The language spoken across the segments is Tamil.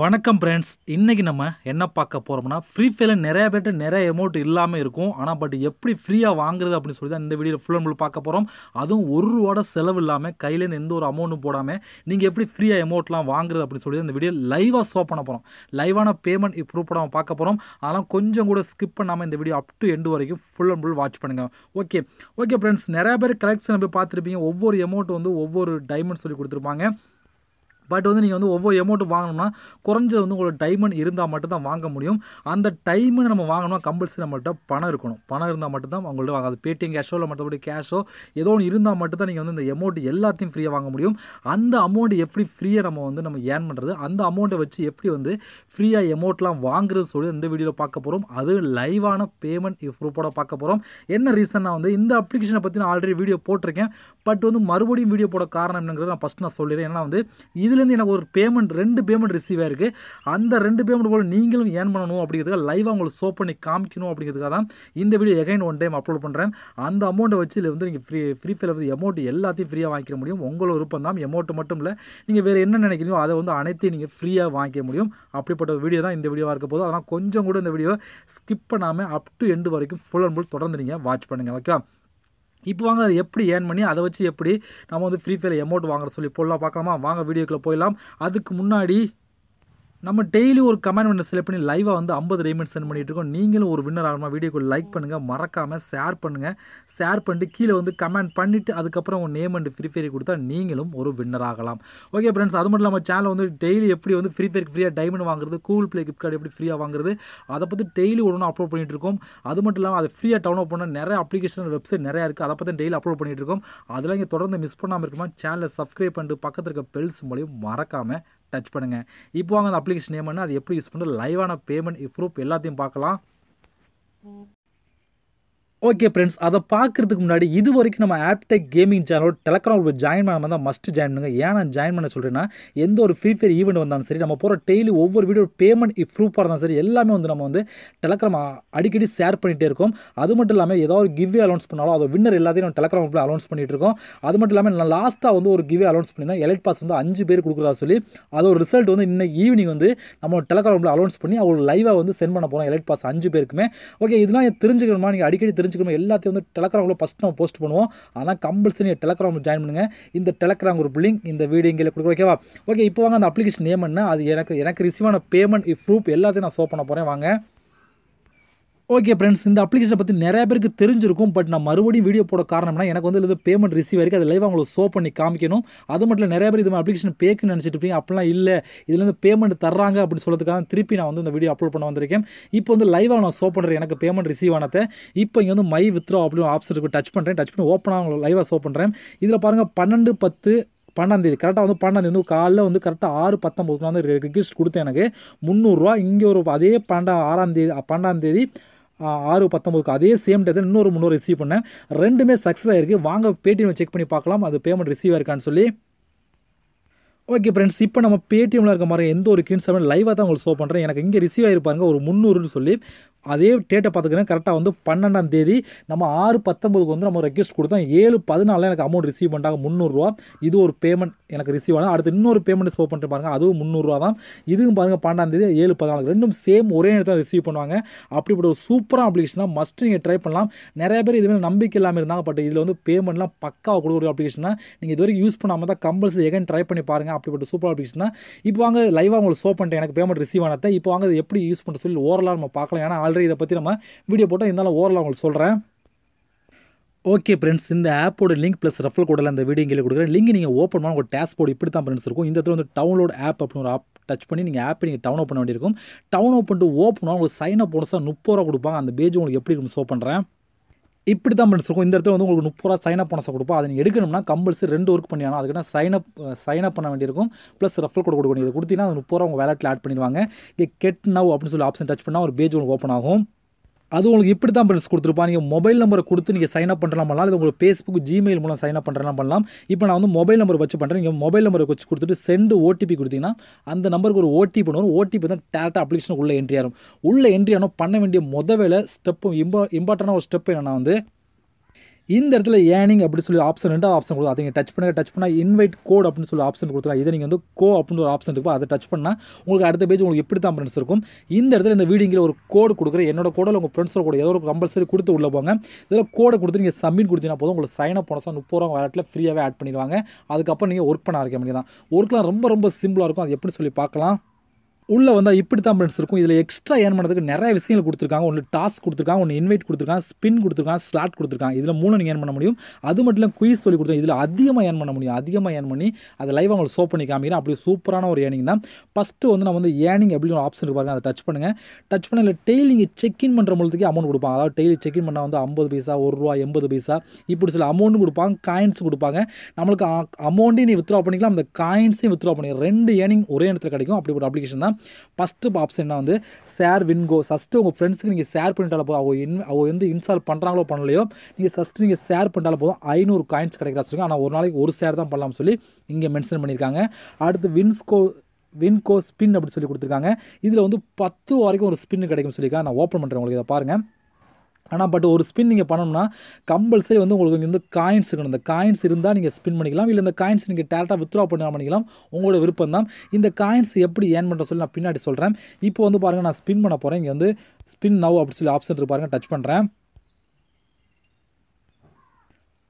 வணக்கம் ஃப்ரெண்ட்ஸ் இன்றைக்கி நம்ம என்ன பார்க்க போகிறோம்னா ஃப்ரீ ஃபயரில் நிறைய பேர்ட்டு நிறைய அமௌண்ட் இல்லாமல் இருக்கும் ஆனால் பட் எப்படி ஃப்ரீயாக வாங்குறது அப்படின்னு சொல்லி தான் இந்த வீடியோ ஃபுல் அண்ட் ஃபுல் பார்க்க போகிறோம் அதுவும் ஒரு ரூபாட செலவு இல்லாமல் கையிலேருந்து எந்த ஒரு அமௌண்ட்டும் போடாமல் நீங்கள் எப்படி ஃப்ரீயாக அமௌண்ட்லாம் வாங்குறது அப்படின்னு சொல்லி இந்த வீடியோ லைவாக ஷோ பண்ண போகிறோம் லைவான பேமெண்ட் இப்ரூவ் பண்ண பார்க்க போகிறோம் அதெல்லாம் கொஞ்சம் கூட ஸ்கிப் பண்ணாமல் இந்த வீடியோ அப் டு எண்டு வரைக்கும் ஃபுல் அண்ட் ஃபுல் வாட்ச் பண்ணுங்கள் ஓகே ஓகே ஃப்ரெண்ட்ஸ் நிறையா பேர் கலெக்ஷன் போய் பார்த்துருப்பீங்க ஒவ்வொரு அமௌண்ட் வந்து ஒவ்வொரு டைமண்ட் சொல்லி கொடுத்துருப்பாங்க பட் வந்து நீங்கள் வந்து ஒவ்வொரு எமௌண்ட்டும் வாங்கணும்னா குறைஞ்சது வந்து உங்களுக்கு டைமண்ட் இருந்தால் மட்டும்தான் வாங்க முடியும் அந்த டைமண்ட் நம்ம வாங்கணும்னா கம்பல்சரி நம்மள்கிட்ட பணம் இருக்கணும் பணம் இருந்தால் மட்டும்தான் அவங்கள்ட்ட வாங்க அது பேடிஎம் கேஷோ இல்லை மற்றபடி கேஷோ ஏதோ ஒன்று இருந்தால் மட்டும்தான் நீங்கள் வந்து இந்த எமௌண்ட் எல்லாத்தையும் ஃப்ரீயாக வாங்க முடியும் அந்த அமௌண்ட் எப்படி ஃப்ரீயாக நம்ம வந்து நம்ம ஏர்ன் பண்ணுறது அந்த அமௌண்ட்டை வச்சு எப்படி வந்து ஃப்ரீயாக எமௌண்ட்லாம் வாங்குறது சொல்லி இந்த வீடியோவில் பார்க்க போகிறோம் அது லைவான பேமெண்ட் ப்ரூஃபோட பார்க்க போகிறோம் என்ன ரீசன்னா வந்து இந்த அப்ளிகேஷனை பற்றி நான் ஆல்ரெடி வீடியோ போட்டிருக்கேன் பட் வந்து மறுபடியும் வீடியோ போட காரணம் என்னங்கிறது நான் ஃபஸ்ட் நான் சொல்லிடுறேன் ஏன்னா வந்து இதில் இதுலேருந்து எனக்கு ஒரு பேமெண்ட் ரெண்டு பேமெண்ட் ரிசீவ் ஆயிருக்கு அந்த ரெண்டு பேமெண்ட் போல் நீங்களும் ஏன் பண்ணணும் அப்படிங்கிறதுக்காக லைவாக உங்களுக்கு சோப் பண்ணி காமிக்கணும் அப்படிங்கிறதுக்காக தான் இந்த video again one time upload பண்ணுறேன் அந்த அமௌண்ட்டை வச்சு இதில் வந்து நீங்கள் ஃப்ரீ ஃப்ரீ ஃபயர் வந்து எமௌண்ட் எல்லாத்தையும் ஃப்ரீயாக வாங்கிக்க முடியும் உங்களோட விருப்பம் தான் எமௌண்ட் மட்டும் இல்லை நீங்கள் வேறு என்ன நினைக்கிறீங்களோ அதை வந்து அனைத்தையும் நீங்கள் ஃப்ரீயாக வாங்கிக்க முடியும் அப்படிப்பட்ட வீடியோ தான் இந்த வீடியோவாக இருக்க போதும் அதனால் கொஞ்சம் கூட இந்த வீடியோ ஸ்கிப் பண்ணாமல் அப் டு எண்டு வரைக்கும் ஃபுல் அண்ட் ஃபுல் தொடர்ந்து நீங்கள் வாட்ச் பண்ணுங்கள் ஓகேவா இப்போ வாங்க அதை எப்படி ஏர்ன் பண்ணி அதை வச்சு எப்படி நம்ம வந்து ஃப்ரீ ஃபயர் எமௌண்ட் வாங்குற சொல்லி இப்போல்லாம் பார்க்கலாமா வாங்க வீடியோக்குள்ளே போயிடலாம் அதுக்கு முன்னாடி நம்ம டெய்லி ஒரு கமெண்ட் ஒன்று செலக்ட் பண்ணி லைவாக வந்து ஐம்பது ரேமெண்ட் சென்ட் இருக்கோம் நீங்களும் ஒரு வின்னர் ஆகணுமா வீடியோக்கு லைக் பண்ணுங்கள் மறக்காமல் ஷேர் பண்ணுங்கள் ஷேர் பண்ணிட்டு கீழே வந்து கமெண்ட் பண்ணிவிட்டு அதுக்கப்புறம் உங்கள் நேம் அண்ட் ஃப்ரீ ஃபயர் கொடுத்தா நீங்களும் ஒரு வின்னர் ஆகலாம் ஓகே ஃப்ரெண்ட்ஸ் அது மட்டும் இல்லாமல் சேனல் வந்து டெய்லி எப்படி வந்து ஃப்ரீ ஃபயர் ஃப்ரீயாக டைமண்ட் வாங்குறது கூகுள் பிளே கிஃப்ட் கார்டு எப்படி ஃப்ரீயாக வாங்குறது அதை பற்றி டெய்லி ஒன்று அப்லோட் பண்ணிகிட்டு இருக்கோம் அது மட்டும் இல்லாமல் அதை ஃப்ரீயாக டவுன்லோட் பண்ண நிறைய அப்ளிகேஷன் வெப்சைட் நிறையா இருக்குது அதை பற்றி டெய்லி அப்லோட் பண்ணிகிட்டு இருக்கோம் அதெல்லாம் இங்கே தொடர்ந்து மிஸ் பண்ணாமல் இருக்குமா சேனலை சப்ஸ்கிரைப் பண்ணிட்டு பக்கத்தில் இருக்க பெல்ஸ் மூலியம் மறக்காமல் டச் பண்ணுங்கள் இப்போ வாங்க அந்த அப்ளிகேஷன் நேம்னு அது எப்படி யூஸ் பண்ணுறது லைவான பேமெண்ட் ப்ரூஃப் எல்லாத்தையும் பார்க்கலாம் ஓகே ஃப்ரெண்ட்ஸ் அதை பார்க்குறதுக்கு முன்னாடி இது வரைக்கும் நம்ம ஆப்டெக் கேமிங் சேனலோட டெலக்ராம் ஒரு ஜாயின் பண்ண தான் மஸ்ட் ஜாயின் பண்ணுங்க ஏன் நான் ஜாயின் பண்ண சொல்கிறேன்னா எந்த ஒரு ஃப்ரீ ஃபயர் ஈவெண்ட் வந்தாலும் சரி நம்ம போகிற டெய்லி ஒவ்வொரு வீடியோ பேமெண்ட் ப்ரூஃபாக இருந்தாலும் சரி எல்லாமே வந்து நம்ம வந்து டெலக்ராம் அடிக்கடி ஷேர் பண்ணிகிட்டே இருக்கோம் அது மட்டும் இல்லாமல் ஏதாவது ஒரு கிவ்வே அலௌன்ஸ் பண்ணாலும் அதை வின்னர் எல்லாத்தையும் நம்ம டெலக்ராம் குரூப்பில் அலௌன்ஸ் பண்ணிகிட்டு இருக்கோம் அது மட்டும் இல்லாமல் நான் லாஸ்ட்டாக வந்து ஒரு கிவ்வே அலௌன்ஸ் பண்ணியிருந்தேன் எலெட் பாஸ் வந்து அஞ்சு பேர் கொடுக்குறதா சொல்லி அதோட ரிசல்ட் வந்து இன்னைக்கு ஈவினிங் வந்து நம்ம டெலக்ராம் குரூப்பில் அலௌன்ஸ் பண்ணி அவங்க லைவாக வந்து சென்ட் பண்ண போகிறோம் எலெக்ட் பாஸ் அஞ்சு பேருக்குமே ஓகே இதெல்லாம் தெரிஞ்சுக்கணுமா நீங்கள் அடிக்கடி தெரிஞ்சுக்கணும் எல்லாத்தையும் வந்து டெலகிராமில் ஃபஸ்ட் நம்ம போஸ்ட் பண்ணுவோம் ஆனால் கம்பல்சரி டெலகிராமில் ஜாயின் பண்ணுங்கள் இந்த டெலகிராம் குரூப் லிங்க் இந்த வீடியோ இங்கே கொடுக்குற ஓகேவா ஓகே இப்போ வாங்க அந்த அப்ளிகேஷன் நேம் என்ன அது எனக்கு எனக்கு ரிசீவான பேமெண்ட் ப்ரூஃப் எல்லாத்தையும் நான் ஷோ பண்ண போகிறேன் வாங்க ஓகே ஃப்ரெண்ட்ஸ் இந்த அப்ளிகேஷனை பற்றி நிறைய பேருக்கு தெரிஞ்சிருக்கும் பட் நான் மறுபடியும் வீடியோ போட காரணம்னா எனக்கு வந்து இது பேமெண்ட் ரிசீவ் ஆகிருக்கு அதை லைவாக உங்களுக்கு ஷோ பண்ணி காமிக்கணும் அது மட்டும் இல்லை நிறைய பேர் இது அப்ளிகேஷன் பேக்குன்னு நினச்சிட்டு இருப்பீங்க அப்படிலாம் இல்லை இதுலேருந்து பேமெண்ட் தர்றாங்க அப்படின்னு சொல்கிறதுக்காக திருப்பி நான் வந்து இந்த வீடியோ அப்லோட் பண்ண வந்திருக்கேன் இப்போ வந்து லைவாக நான் ஷோ பண்ணுறேன் எனக்கு பேமெண்ட் ரிசீவ் ஆனதை இப்போ இங்கே வந்து மை வித்ரோ அப்படின்னு ஆப்ஷன் இருக்கு டச் பண்ணுறேன் டச் பண்ணி ஓப்பனாக உங்களுக்கு லைவாக ஷோ பண்ணுறேன் இதில் பாருங்கள் பன்னெண்டு பத்து பன்னாந்தேதி கரெக்டாக வந்து பன்னெண்டாந்தேதி வந்து காலைல வந்து கரெக்டாக ஆறு பத்தொம்பதுக்கு வந்து ரிக்வெஸ்ட் கொடுத்தேன் எனக்கு முந்நூறுரூவா இங்கே ஒரு அதே பன்னெண்டா ஆறாந்தேதி பன்னெண்டாந்தேதி ஆறு பத்தொம்போதுக்கு அதே சேம் டேத்தில் இன்னொரு முந்நூறு ரிசீவ் பண்ணேன் ரெண்டுமே சக்ஸஸ் ஆகிருக்கு வாங்க பேடிஎம் செக் பண்ணி பார்க்கலாம் அது பேமெண்ட் ரிசீவ் ஆயிருக்கான்னு சொல்லி ஓகே ஃப்ரெண்ட்ஸ் இப்போ நம்ம பேடிஎம்மில் இருக்க மாதிரி எந்த ஒரு கிரீன் செவன் லைவாக தான் உங்களுக்கு ஷோ பண்ணுறேன் எனக்கு இங்கே ரிசீவ் ஆகிருப்பாருங்க ஒரு முந்நூறுன்னு சொல்லி அதே டேட்டை பார்த்துக்கிறேன் கரெக்டாக வந்து பன்னெண்டாம் தேதி நம்ம ஆறு பத்தொம்பதுக்கு வந்து நம்ம ரெக்வஸ்ட் கொடுத்தோம் ஏழு பதினாலில் எனக்கு அமௌண்ட் ரிசீவ் பண்ணிட்டாங்க முந்நூறுரூவா இது ஒரு பேமெண்ட் எனக்கு ரிசீவ் ஆனால் அடுத்து இன்னொரு பேமெண்ட் ஷோ பண்ணிட்டு பாருங்கள் அதுவும் முந்நூறுரூவா தான் இதுவும் பாருங்கள் பன்னெண்டாம் தேதி ஏழு பதினாலு ரெண்டும் சேம் ஒரே நேரத்தில் ரிசீவ் பண்ணுவாங்க அப்படிப்பட்ட ஒரு சூப்பராக அப்ளிகேஷன் தான் மஸ்ட் நீங்கள் ட்ரை பண்ணலாம் நிறைய பேர் இதுமாதிரி நம்பிக்கை இல்லாமல் இருந்தாங்க பட் இதில் வந்து பேமெண்ட்லாம் பக்காவாக கொடுக்குற அப்ளிகேஷன் தான் நீங்கள் இதுவரைக்கும் யூஸ் பண்ணாமல் தான் கம்பல்சரி எகன் ட்ரை பண்ணி பாருங்கள் அப்படிப்பட்ட சூப்பர் அப்ளிகேஷன் தான் இப்போ வாங்க லைவாக உங்களுக்கு ஷோ பண்ணிட்டேன் எனக்கு பேமெண்ட் ரிசீவ் ஆனதை இப்போ வாங்க எப்படி யூஸ் பண்ண சொல்லி ஓரலாக நம்ம பார்க்கலாம் ஏன்னா ஆல்ரெடி இதை பற்றி நம்ம வீடியோ போட்டோம் இருந்தாலும் ஓரளவு உங்களுக்கு சொல்கிறேன் ஓகே ஃப்ரெண்ட்ஸ் இந்த ஆப்போட லிங்க் ப்ளஸ் ரெஃபர் கோடில் அந்த வீடியோ இங்கே கொடுக்குறேன் லிங்க் நீங்கள் ஓப்பன் பண்ணால் உங்கள் டேஸ்போர்ட் இப்படி தான் ஃப்ரெண்ட்ஸ் இருக்கும் இந்த இடத்துல வந்து டவுன்லோட் ஆப் அப்படின்னு ஒரு ஆப் டச் பண்ணி நீங்கள் ஆப்பை நீங்கள் டவுன் ஓப்பன் வேண்டியிருக்கும் டவுன் ஓப்பன் ஓப்பன் உங்களுக்கு சைன் அப் போனஸாக முப்பது ரூபா கொடுப்பாங்க அந்த பேஜ் உங்களுக்கு எப்படி இருக்குன்னு ஷோ பண்ணுறேன் இப்படி தான் மென்ஸ் இந்த இடத்துல வந்து உங்களுக்கு முப்பது ரூபா சைன் அப் போனஸை கொடுப்போம் அதை எடுக்கணும்னா கம்பல்சரி ரெண்டு ஒர்க் பண்ணி ஆனால் அதுக்குன்னா சைன் அப் சைன் அப் பண்ண வேண்டியிருக்கும் ப்ளஸ் ரெஃபல் கோட் கொடுக்க வேண்டியது கொடுத்தீங்கன்னா அது முப்பது ரூபா உங்கள் வேலட்டில் ஆட் பண்ணிடுவாங்க இங்கே கெட் நவ் அப்படின்னு சொல்லி ஆப்ஷன் டச் பண்ணால் ஒரு பேஜ் உங்களுக்கு ஓப்பன் ஆகும் அது உங்களுக்கு இப்படி தான் ஃப்ரெண்ட்ஸ் கொடுத்துருப்பான் நீங்கள் மொபைல் நம்பரை கொடுத்து நீங்கள் சைன் அப் பண்ணலாம் பண்ணலாம் இது உங்களுக்கு ஃபேஸ்புக் ஜிமெயில் மூலம் சைன் அப் பண்ணலாம் பண்ணலாம் இப்போ நான் வந்து மொபைல் நம்பர் வச்சு பண்ணுறேன் நீங்கள் மொபைல் நம்பரை வச்சு கொடுத்துட்டு சென்ட் ஓடிபி கொடுத்தீங்கன்னா அந்த நம்பருக்கு ஒரு ஓடிபி வரும் ஓடிபி தான் டேரெக்டாக அப்ளிகேஷனுக்கு உள்ளே என்ட்ரி ஆகும் உள்ளே என்ட்ரி ஆனால் பண்ண வேண்டிய முதல் வேலை ஸ்டெப்பு இம்பா இம்பார்ட்டண்டான ஒரு ஸ்டெப் என்னென்னா வந்து இந்த இடத்துல ஏனிங் அப்படின்னு சொல்லி ஆப்ஷன் ரெண்டு ஆப்ஷன் கொடுத்து அதை டச் பண்ணுங்கள் டச் பண்ணால் இன்வைட் கோட் அப்படின்னு சொல்லி ஆப்ஷன் கொடுத்துருக்கா இதை நீங்கள் வந்து கோ அப்படின்னு ஒரு ஆப்ஷன் இருக்கும் அதை டச் பண்ணால் உங்களுக்கு அடுத்த பேஜ் உங்களுக்கு எப்படி தான் ஃப்ரெண்ட்ஸ் இருக்கும் இந்த இடத்துல இந்த வீடிங்கில் ஒரு கோடு கொடுக்குறேன் என்னோட கோடில் உங்கள் ஃப்ரெண்ட்ஸோட கூட ஏதோ ஒரு கம்பல்சரி கொடுத்து உள்ள போங்க இதில் கோடை கொடுத்து நீங்கள் சப்மிட் கொடுத்தீங்கன்னா போதும் உங்களுக்கு சைன் அப் பண்ணால் முப்பது ரூபா வேலட்டில் ஃப்ரீயாகவே ஆட் பண்ணிடுவாங்க அதுக்கப்புறம் நீங்கள் ஒர்க் பண்ண ஆரம்பிக்க முடியாது ஒர்க்லாம் ரொம்ப ரொம்ப சிம்பிளாக இருக்கும் அது எப்படி சொல்லி பார்க்கலாம் உள்ளே வந்தால் இப்படி தான் ஃப்ரெண்ட்ஸ் இருக்கும் இதில் எக்ஸ்ட்ரா ஏர்ன் பண்ணுறதுக்கு நிறைய விஷயங்கள் கொடுத்துருக்காங்க ஒன்று டாஸ்க் கொடுத்துருக்காங்க ஒன்று இன்வைட் கொடுத்துருக்காங்க ஸ்பின் கொடுத்துருக்காங்க ஸ்லாட் கொடுத்துருக்காங்க இதில் மூணு நீங்கள் ஏர்ன் பண்ண முடியும் அது மட்டும் இல்லை குயிஸ் சொல்லி கொடுத்தோம் இதில் அதிகமாக ஏர்ன் பண்ண முடியும் அதிகமாக ஏர்ன் பண்ணி அதை லைவ் அவங்களை சோப் பண்ணி காமிக்கிறேன் அப்படி சூப்பரான ஒரு ஏர்னிங் தான் ஃபஸ்ட்டு வந்து நம்ம வந்து ஏர்னிங் எப்படி ஒரு ஆப்ஷன் இருப்பாங்க அதை டச் பண்ணுங்கள் டச் பண்ண இல்லை டெய்லிங் இன் பண்ணுற மூலத்துக்கு அமௌண்ட் கொடுப்பாங்க அதாவது டெய்லி இன் பண்ணால் வந்து ஐம்பது பைசா ஒரு ரூபா எண்பது பைசா இப்படி சில அமௌண்ட்டும் கொடுப்பாங்க காயின்ஸும் கொடுப்பாங்க நம்மளுக்கு அமௌண்ட்டையும் நீ வித்ரா பண்ணிக்கலாம் அந்த காயின்ஸையும் வித்ரா பண்ணிக்கலாம் ரெண்டு ஏர்னிங் ஒரே இடத்துல கிடைக்கும் அப்படி ஒரு அப்ளிகேஷன் தான் ஃபஸ்ட்டு ஆப்ஷன்னா வந்து ஷேர் வின்கோ ஃபஸ்ட்டு உங்கள் ஃப்ரெண்ட்ஸுக்கு நீங்கள் ஷேர் பண்ணிட்டால போதும் அவங்க இன் அவங்க வந்து இன்ஸ்டால் பண்ணுறாங்களோ பண்ணலையோ நீங்கள் ஃபஸ்ட்டு நீங்கள் ஷேர் பண்ணிட்டால போதும் ஐநூறு காயின்ஸ் கிடைக்கிறா சொல்லி ஆனால் ஒரு நாளைக்கு ஒரு ஷேர் தான் பண்ணலாம்னு சொல்லி இங்கே மென்ஷன் பண்ணியிருக்காங்க அடுத்து வின்ஸ்கோ வின்கோ ஸ்பின் அப்படின்னு சொல்லி கொடுத்துருக்காங்க இதில் வந்து பத்து வரைக்கும் ஒரு ஸ்பின் கிடைக்கும் சொல்லியிருக்காங்க நான் ஓப்பன் பண்ணுறேன் உங்களுக்கு இதை பாருங்கள் ஆனால் பட் ஒரு ஸ்பின் நீங்கள் பண்ணணும்னா கம்பல்சரி வந்து உங்களுக்கு இங்கே வந்து காயின்ஸ் இருக்கணும் இந்த காயின்ஸ் இருந்தால் நீங்கள் ஸ்பின் பண்ணிக்கலாம் இல்லை இந்த காயின்ஸ் நீங்கள் டேரெக்டாக வித்ரா பண்ண பண்ணிக்கலாம் உங்களோட விருப்பம் தான் இந்த காயின்ஸ் எப்படி ஏன் பண்ணுற சொல்லி நான் பின்னாடி சொல்கிறேன் இப்போ வந்து பாருங்கள் நான் ஸ்பின் பண்ண போகிறேன் இங்கே வந்து ஸ்பின் நவ் அப்படின்னு சொல்லி ஆப்ஷன் இருக்கு பாருங்கள் டச் பண்ணுறேன்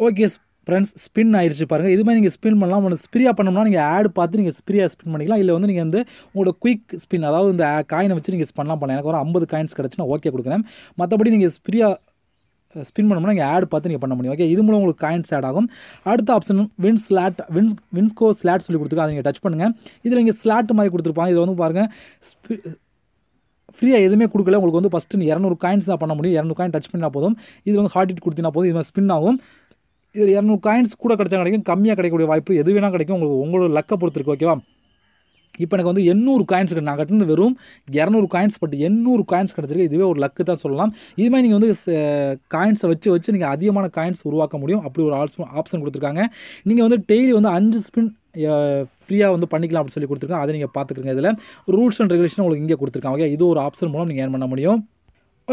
ஓகே ஃப்ரெண்ட்ஸ் ஸ்பின் ஆயிடுச்சு பாருங்கள் இதுமாதிரி நீங்கள் ஸ்பின் பண்ணலாம் உங்களுக்கு ஸ்ப்ரியாக பண்ணோம்னா நீங்கள் ஆட் பார்த்து நீங்கள் ஸ்ப்ரியாக ஸ்பின் பண்ணிக்கலாம் இல்லை வந்து நீங்கள் வந்து உங்களோட குயிக் ஸ்பின் அதாவது இந்த காயினை வச்சு நீங்கள் ஸ்பெண்ட்லாம் பண்ணலாம் எனக்கு ஒரு ஐம்பது காயின்ஸ் கிடச்சுன்னா ஓகே கொடுக்குறேன் மற்றபடி நீங்கள் ஸ்ப்ரீயாக ஸ்பின் பண்ணோம்னா நீங்கள் ஆட் பார்த்து நீங்கள் பண்ண முடியும் ஓகே இது மூலம் உங்களுக்கு காயின்ஸ் ஆட் ஆகும் அடுத்த ஆப்ஷன் வின் ஸ்லாட் வின்ஸ் வின்ஸ்கோ ஸ்லாட் சொல்லி கொடுத்துருக்கோம் அதை நீங்கள் டச் பண்ணுங்கள் இதில் நீங்கள் ஸ்லாட் மாதிரி கொடுத்துருப்பாங்க இதில் வந்து பாருங்கள் ஸ்பி ஃப்ரீயாக எதுவுமே கொடுக்கல உங்களுக்கு வந்து ஃபஸ்ட்டு இரநூறு காயின்ஸ் தான் பண்ண முடியும் இரநூறு காயின் டச் பண்ணால் போதும் இது வந்து ஹார்ட் ஹீட் கொடுத்தினா போதும் இது ஸ்பின் ஆகும் இதில் இரநூறு காயின்ஸ் கூட கிடைச்சா கிடைக்கும் கம்மியாக கிடைக்கக்கூடிய வாய்ப்பு எது வேணால் கிடைக்கும் உங்களுக்கு உங்களோட லக்கை பொறுத்திருக்கு ஓகேவா இப்போ எனக்கு வந்து எண்ணூறு காயின்ஸ் நான் கட்டினது வெறும் இரநூறு காயின்ஸ் பட் எண்ணூறு காயின்ஸ் கிடச்சிருக்கு இதுவே ஒரு லக்கு தான் சொல்லலாம் இது மாதிரி நீங்கள் வந்து காயின்ஸை வச்சு வச்சு நீங்கள் அதிகமான காயின்ஸ் உருவாக்க முடியும் அப்படி ஒரு ஆப்ஷன் ஆப்ஷன் கொடுத்துருக்காங்க நீங்கள் வந்து டெய்லி வந்து அஞ்சு ஸ்பின் ஃப்ரீயாக வந்து பண்ணிக்கலாம் அப்படின்னு சொல்லி கொடுத்துருக்காங்க அதை நீங்கள் பார்த்துக்கிறீங்க இதில் ரூல்ஸ் அண்ட் ரெகுலேஷன் உங்களுக்கு இங்கே கொடுத்துருக்காங்க ஓகே இது ஒரு ஆப்ஷன் மூலம் நீங்கள் ஏன் பண்ண முடியும்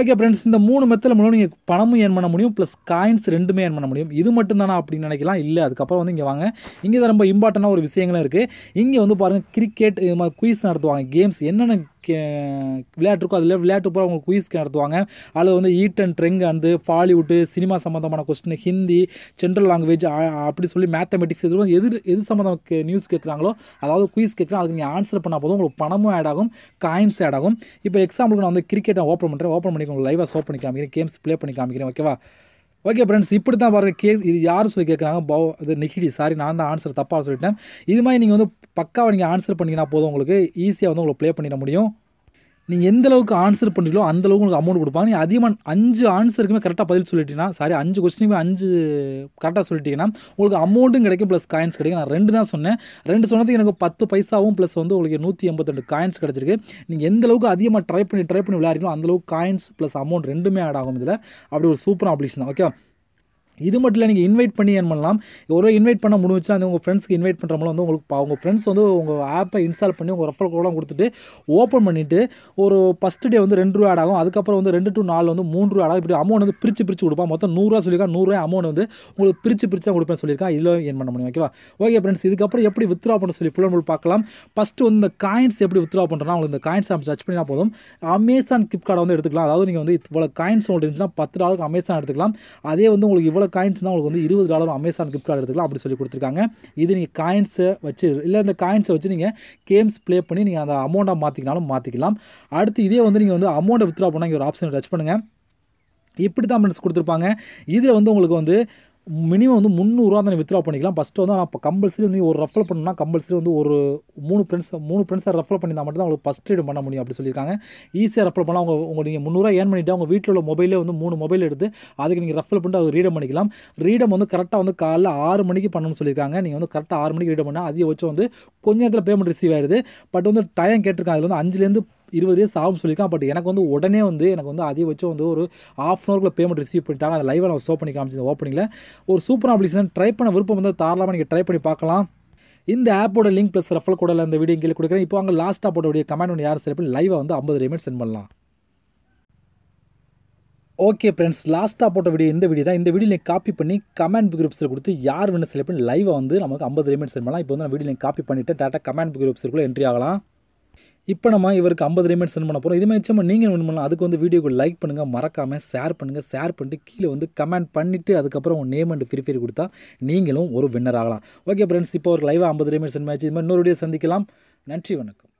ஓகே ஃப்ரெண்ட்ஸ் இந்த மூணு மெத்தில் மூலம் நீங்கள் பணமும் ஏன் பண்ண முடியும் ப்ளஸ் காயின்ஸ் ரெண்டுமே ஏன் பண்ண முடியும் இது மட்டும் அப்படின்னு நினைக்கலாம் இல்லை அதுக்கப்புறம் வந்து இங்கே வாங்க இங்கே தான் ரொம்ப இம்பார்ட்டண்டாக ஒரு விஷயங்களும் இருக்குது இங்கே வந்து பாருங்கள் கிரிக்கெட் இது மாதிரி குயிஸ் நடத்துவாங்க கேம்ஸ் என்னென்ன விளையாட்டு இருக்கோ அதில் விளையாட்டு போகிற அவங்க குயிஸ் நடத்துவாங்க அதில் வந்து eat and drink and Bollywood cinema சம்மந்தமான கொஸ்டின் ஹிந்தி சென்ட்ரல் லாங்குவேஜ் அப்படி சொல்லி மேத்தமெட்டிக்ஸ் எது எது எது சம்மந்தம் நியூஸ் கேட்குறாங்களோ அதாவது குயிஸ் கேட்குறாங்க அதுக்கு நீங்கள் ஆன்சர் பண்ணால் போதும் உங்களுக்கு பணமும் ஆட் ஆகும் காயின்ஸ் ஆட் ஆகும் இப்போ எக்ஸாம்பிளுக்கு நான் வந்து கிரிக்கெட்டை ஓப்பன் பண்ணுறேன் ஓப்பன் பண்ணி காமிக்கிறேன் உங்களுக்கு லைவாக சோப் பண்ணி காமிக்கிறேன் கேம்ஸ் ப்ளே பண்ணி காமிக்கிறேன் ஓகேவா ஓகே ஃப்ரெண்ட்ஸ் இப்படி தான் பாருங்கள் கேஸ் இது யார் சொல்லி கேட்குறாங்க பவ் இது நிகிடி சாரி நான் தான் ஆன்சர் தப்பாக சொல்லிட்டேன் இது மாதிரி நீங்கள் வந்து பக்காவை நீங்கள் ஆன்சர் பண்ணிங்கன்னா போதும் உங்களுக்கு ஈஸியாக வந்து உங்களுக்கு ப்ளே பண்ணிட முடியும் நீங்கள் எந்த அளவுக்கு ஆன்சர் பண்ணுறீங்களோ அளவுக்கு உங்களுக்கு அமௌண்ட் கொடுப்பாங்க நீ அதிகமாக அஞ்சு ஆன்சருக்குமே கரெக்டாக பதில் சொல்லிட்டீங்கன்னா சாரி அஞ்சு கொஸ்டினுமே அஞ்சு கரெக்டாக சொல்லிட்டீங்கன்னா உங்களுக்கு அமௌண்ட்டும் கிடைக்கும் ப்ளஸ் காயின்ஸ் கிடைக்கும் நான் ரெண்டு தான் சொன்னேன் ரெண்டு சொன்னதுக்கு எனக்கு பத்து பைசாவும் ப்ளஸ் வந்து உங்களுக்கு நூற்றி எண்பத்தெண்டு காயின்ஸ் கிடச்சிருக்கு நீங்கள் எந்த அளவுக்கு அதிகமாக ட்ரை பண்ணி ட்ரை பண்ணி விளையாடுறீங்களோ அந்தளவுக்கு காயின்ஸ் ப்ளஸ் அமௌண்ட் ரெண்டுமே ஆட் ஆகும் இதில் அப்படி ஒரு சூப்பராக அப்ளிகேஷன் தான் ஓகே இது மட்டும் இல்லை நீங்கள் இன்வைட் பண்ணி ஏன் பண்ணலாம் ஒரு இன்வைட் பண்ண முடிஞ்சுன்னா அந்த உங்கள் ஃப்ரெண்ட்ஸ்க்கு இன்வைட் பண்ணுற மூலம் வந்து உங்களுக்கு உங்கள் ஃப்ரெண்ட்ஸ் வந்து உங்கள் ஆப்பை இன்ஸ்டால் பண்ணி உங்கள் ரெஃபர் கோடெலாம் கொடுத்துட்டு ஓப்பன் பண்ணிவிட்டு ஒரு ஃபஸ்ட் டே வந்து ரெண்டு ரூபா ஆடாகும் அதுக்கப்புறம் வந்து ரெண்டு டு நாலு வந்து மூணு ரூபா ஆடாகும் இப்படி அமௌண்ட் வந்து பிரித்து பிரித்து கொடுப்பா மொத்தம் நூறுரூவா சொல்லியிருக்கா நூறுரூவா அமௌண்ட் வந்து உங்களுக்கு பிரித்து பிரித்து தான் கொடுப்பேன் சொல்லியிருக்கா இதில் ஏன் பண்ண முடியும் ஓகேவா ஓகே ஃப்ரெண்ட்ஸ் இதுக்கப்புறம் எப்படி வித்ரா பண்ண சொல்லி ஃபுல்லாக அண்ட் பார்க்கலாம் ஃபஸ்ட்டு வந்து இந்த காயின்ஸ் எப்படி வித்ரா பண்ணுறோம்னா உங்களுக்கு இந்த காயின்ஸ் அமைச்சு சர்ச் பண்ணினா போதும் அமேசான் ஃப்ளிப்கார்ட் வந்து எடுத்துக்கலாம் அதாவது நீங்கள் வந்து இவ்வளோ காயின்ஸ் ஒன்று இருந்துச்சுன்னா பத்து டாலருக்கு அமேசான் எடுத்துக்கலாம் அதே வந்து உங்களுக்கு இவ்வளோ இவ்வளோ காயின்ஸ் தான் உங்களுக்கு வந்து இருபது டாலர் அமேசான் கிஃப்ட் கார்டு எடுத்துக்கலாம் அப்படி சொல்லி கொடுத்துருக்காங்க இது நீங்கள் காயின்ஸை வச்சு இல்லை இந்த காயின்ஸை வச்சு நீங்கள் கேம்ஸ் ப்ளே பண்ணி நீங்கள் அந்த அமௌண்ட்டாக மாற்றிக்கினாலும் மாற்றிக்கலாம் அடுத்து இதே வந்து நீங்கள் வந்து அமௌண்ட்டை வித்ரா பண்ணால் இங்கே ஒரு ஆப்ஷன் டச் பண்ணுங்கள் இப்படி தான் ஃப்ரெண்ட்ஸ் கொடுத்துருப்பாங்க இதில் வந்து உங்களுக்கு வந்து மினிமம் வந்து முந்நூறுவா தான் வித்ரா பண்ணிக்கலாம் ஃபஸ்ட்டு வந்து நான் இப்போ கம்பல்சரி வந்து ஒரு ரெஃபர் பண்ணணும்னா கம்பல்சரி வந்து ஒரு மூணு ஃப்ரெண்ட்ஸ் மூணு ஃப்ரெண்ட்ஸை ரெஃபர் பண்ணியிருந்தால் மட்டும் தான் உங்களுக்கு ஃபஸ்ட் எய்டு பண்ண முடியும் அப்படி சொல்லியிருக்காங்க ஈஸியாக ரெஃபர் பண்ணால் அவங்க உங்களுக்கு நீங்கள் முந்நூறுரூவா ஏன் பண்ணிவிட்டு அவங்க வீட்டில் உள்ள மொபைலே வந்து மூணு மொபைல் எடுத்து அதுக்கு நீங்கள் ரெஃபர் பண்ணிட்டு அவங்க ரீடம் பண்ணிக்கலாம் ரீடம் வந்து கரெக்டாக வந்து காலைல ஆறு மணிக்கு பண்ணணும்னு சொல்லியிருக்காங்க நீங்கள் வந்து கரெக்டாக ஆறு மணிக்கு ரீடம் பண்ணால் அதிக வச்சு வந்து கொஞ்ச நேரத்தில் பேமெண்ட் ரிசீவ் ஆயிடுது பட் வந்து டைம் கேட்டிருக்காங்க அதில் வந்து அஞ்சுலேருந்து இருபது டேஸ் ஆகும் சொல்லியிருக்கான் பட் எனக்கு வந்து உடனே வந்து எனக்கு வந்து அதிகபட்சம் வந்து ஒரு ஆஃப் அன் அவருக்குள்ள பேமெண்ட் ரிசீவ் பண்ணிட்டாங்க அந்த லைவாக நான் ஷோ பண்ணி காமிச்சிருந்தேன் ஓப்பனிங்கில் ஒரு சூப்பர் அப்ளிகேஷன் ட்ரை பண்ண விருப்பம் வந்து தாராளமாக நீங்கள் ட்ரை பண்ணி பார்க்கலாம் இந்த ஆப்போட லிங்க் ப்ளஸ் ரெஃபல் கூட இந்த வீடியோ கீழே கொடுக்குறேன் இப்போ அங்கே லாஸ்ட் ஆப்போட கமெண்ட் ஒன்று யார் சில லைவாக வந்து ஐம்பது ரெமிட் சென்ட் பண்ணலாம் ஓகே ஃப்ரெண்ட்ஸ் லாஸ்ட்டாக போட்ட வீடியோ இந்த வீடியோ தான் இந்த வீடியோ நீங்கள் காப்பி பண்ணி கமெண்ட் குரூப்ஸில் கொடுத்து யார் வேணும் செலக்ட் லைவாக வந்து நமக்கு ஐம்பது ரெமிட் சென்ட் பண்ணலாம் இப்போ வந்து நான் வீடியோ நீங்கள் காப்பி பண்ணிவிட்டு டேட்டா கமெண்ட் குரூப்ஸுக்குள்ளே என்ட்ரி ஆகலாம் இப்போ நம்ம இவருக்கு ஐம்பது ரிமெண்ட் சென்ட் பண்ண போகிறோம் மாதிரி நிச்சயமாக நீங்கள் வின் பண்ணலாம் அதுக்கு வந்து வீடியோக்கு லைக் பண்ணுங்கள் மறக்காமல் ஷேர் பண்ணுங்கள் ஷேர் பண்ணிட்டு கீழே வந்து கமெண்ட் பண்ணிவிட்டு அதுக்கப்புறம் உங்கள் நேம் அண்ட் ஃப்ரீ ஃபயர் கொடுத்தா நீங்களும் ஒரு வின்னர் ஆகலாம் ஓகே ஃப்ரெண்ட்ஸ் இப்போ ஒரு லைவாக ஐம்பது ரிமெண்ட் சென்ட் மேட்ச் இது மாதிரி இன்னொரு வீடியோ சந்திக்கலாம் நன்றி வணக்கம்